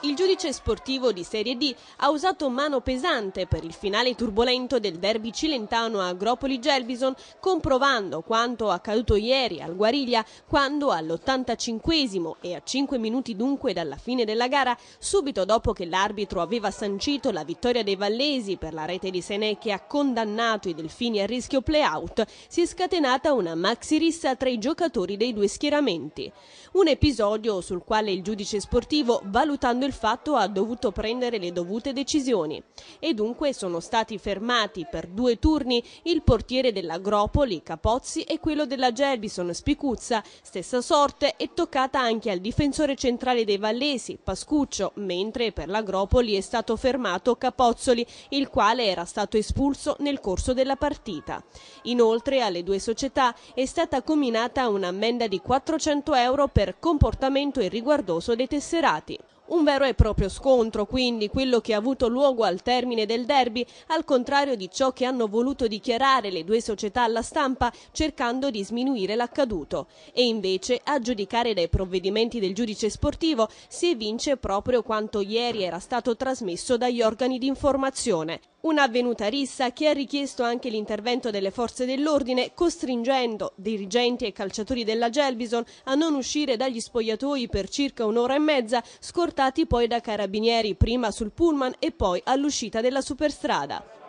Il giudice sportivo di Serie D ha usato mano pesante per il finale turbolento del derby cilentano a Agropoli-Gelbison, comprovando quanto accaduto ieri al Guariglia quando all'85 e a 5 minuti dunque dalla fine della gara, subito dopo che l'arbitro aveva sancito la vittoria dei Vallesi per la rete di Senè che ha condannato i Delfini a rischio play-out, si è scatenata una maxi rissa tra i giocatori dei due schieramenti. Un episodio sul quale il giudice sportivo, valutando il fatto ha dovuto prendere le dovute decisioni e dunque sono stati fermati per due turni il portiere dell'Agropoli, Capozzi, e quello della Gelbison, Spicuzza. Stessa sorte è toccata anche al difensore centrale dei Vallesi, Pascuccio, mentre per l'Agropoli è stato fermato Capozzoli, il quale era stato espulso nel corso della partita. Inoltre alle due società è stata combinata un'ammenda di 400 euro per comportamento irriguardoso dei tesserati. Un vero e proprio scontro, quindi, quello che ha avuto luogo al termine del derby, al contrario di ciò che hanno voluto dichiarare le due società alla stampa, cercando di sminuire l'accaduto. E invece, a giudicare dai provvedimenti del giudice sportivo, si evince proprio quanto ieri era stato trasmesso dagli organi di informazione. Un'avvenuta rissa che ha richiesto anche l'intervento delle forze dell'ordine, costringendo dirigenti e calciatori della Gelbison a non uscire dagli spogliatoi per circa un'ora e mezza, scortati poi da carabinieri prima sul pullman e poi all'uscita della superstrada.